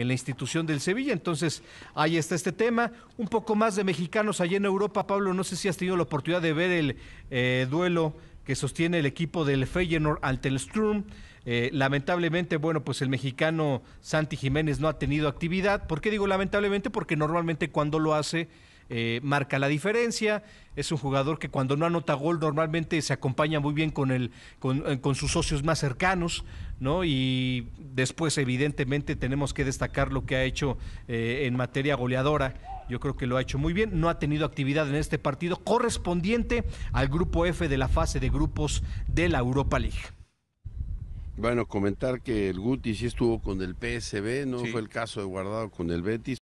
en la institución del Sevilla. Entonces, ahí está este tema. Un poco más de mexicanos allá en Europa. Pablo, no sé si has tenido la oportunidad de ver el eh, duelo que sostiene el equipo del Feyenoord ante el Sturm. Eh, lamentablemente, bueno, pues el mexicano Santi Jiménez no ha tenido actividad. ¿Por qué digo lamentablemente? Porque normalmente cuando lo hace eh, marca la diferencia. Es un jugador que cuando no anota gol normalmente se acompaña muy bien con, el, con, eh, sus socios más cercanos, ¿no? Y después evidentemente tenemos que destacar lo que ha hecho eh, en materia goleadora. Yo creo que lo ha hecho muy bien. No ha tenido actividad en este partido correspondiente al grupo F de la fase de grupos de la Europa League. Bueno, comentar que el Guti sí estuvo con el PSB, no fue el caso de Guardado con el Betis.